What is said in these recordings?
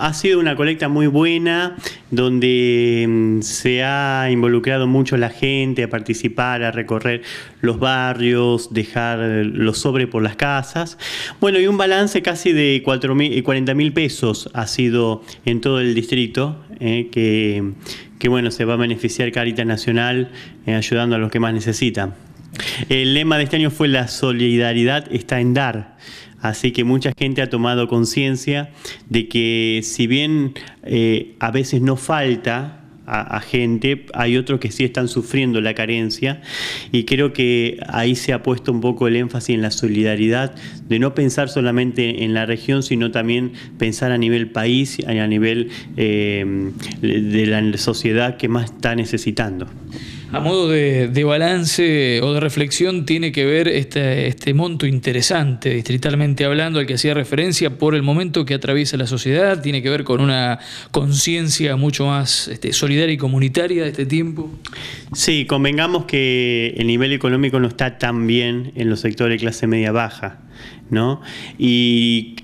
Ha sido una colecta muy buena, donde mm, se ha involucrado mucho la gente a participar, a recorrer los barrios, dejar los sobres por las casas. Bueno, y un balance casi de 40 eh, mil pesos ha sido en todo el distrito, eh, que, bueno, se va a beneficiar Carita Nacional eh, ayudando a los que más necesitan. El lema de este año fue la solidaridad está en dar. Así que mucha gente ha tomado conciencia de que si bien eh, a veces no falta a, gente, hay otros que sí están sufriendo la carencia y creo que ahí se ha puesto un poco el énfasis en la solidaridad, de no pensar solamente en la región, sino también pensar a nivel país, a nivel eh, de la sociedad que más está necesitando. A modo de, balance o de reflexión tiene que ver este, este monto interesante, distritalmente hablando, al que hacía referencia por el momento que atraviesa la sociedad, tiene que ver con una conciencia mucho más este, solidaria y comunitaria de este tiempo. Sí, convengamos que el nivel económico no está tan bien en los sectores de clase media baja, ¿no? Y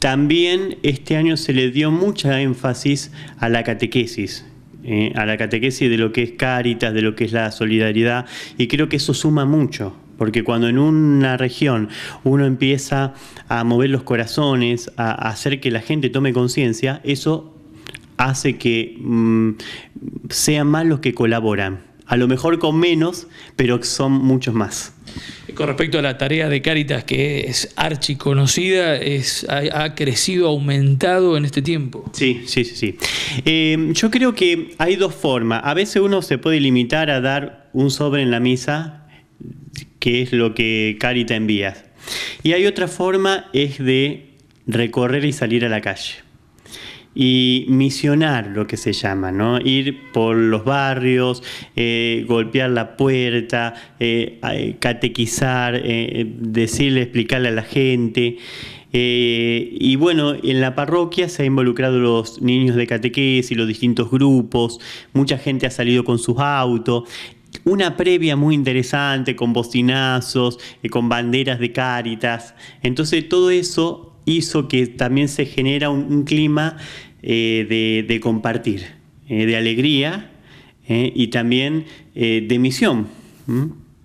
también este año se le dio mucha énfasis a la catequesis, eh, a la catequesis de lo que es caritas de lo que es la solidaridad, y creo que eso suma mucho, porque cuando en una región uno empieza a mover los corazones, a, hacer que la gente tome conciencia, eso hace que mm, sean más los que colaboran. A lo mejor con menos, pero son muchos más respecto a la tarea de Cáritas, que es archiconocida, es, ha, ha crecido, aumentado en este tiempo. Sí, sí, sí. sí. Eh, yo creo que hay dos formas. A veces uno se puede limitar a dar un sobre en la misa, que es lo que Cáritas envía. Y hay otra forma, es de recorrer y salir a la calle y misionar, lo que se llama, ¿no? Ir por los barrios, eh, golpear la puerta, eh, eh, catequizar, decirle, explicarle a la gente. y bueno, en la parroquia se han involucrado los niños de catequesis, los distintos grupos, mucha gente ha salido con sus autos, una previa muy interesante con bocinazos, con banderas de cáritas. Entonces todo eso hizo que también se genera un, clima eh, de, compartir, eh, de alegría eh, y también de misión.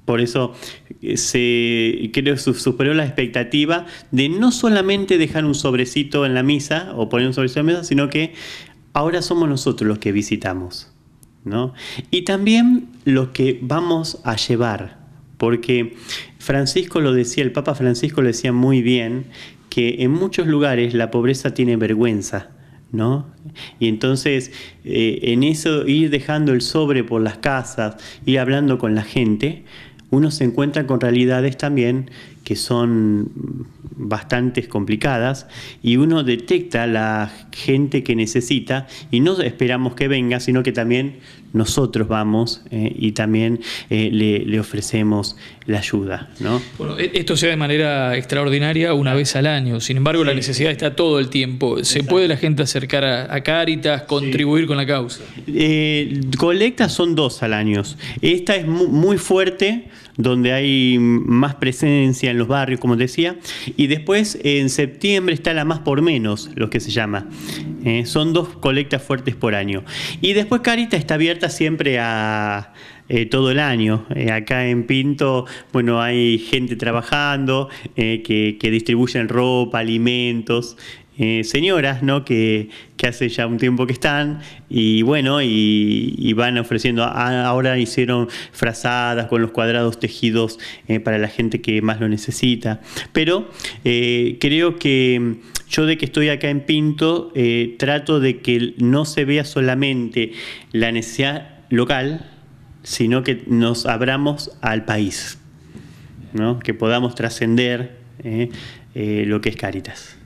Por eso se creo superó la expectativa de no solamente dejar un sobrecito en la misa o poner un sobrecito en la misa, sino que ahora somos nosotros los que visitamos, Y también los que vamos a llevar, porque Francisco lo decía, el Papa Francisco lo decía muy bien, que en muchos lugares la pobreza tiene vergüenza, ¿no? Y entonces eh, en eso ir dejando el sobre por las casas, ir hablando con la gente, uno se encuentra con realidades también que son bastante complicadas y uno detecta la gente que necesita y no esperamos que venga, sino que también nosotros vamos eh, y también eh, le, ofrecemos la ayuda. E-, esto se da de manera extraordinaria una vez al año, sin embargo la necesidad está todo el tiempo. ¿Se puede la gente acercar a, Caritas, contribuir con la causa? Eh, colectas son dos al año. Esta es muy fuerte, donde hay más presencia en los barrios, como decía, y después en septiembre está la más por menos, lo que se llama. Eh, son dos colectas fuertes por año. Y después Carita está abierta siempre a, eh, todo el año. Eh, acá en Pinto, bueno, hay gente trabajando eh, que, distribuyen ropa, alimentos. señoras, ¿no? Que, hace ya un tiempo que están y bueno, y, van ofreciendo, ah, ahora hicieron frazadas con los cuadrados tejidos para la gente que más lo necesita. Pero creo que yo de que estoy acá en Pinto, trato de que no se vea solamente la necesidad local, sino que nos abramos al país, ¿no? que podamos trascender eh, eh, lo que es Caritas.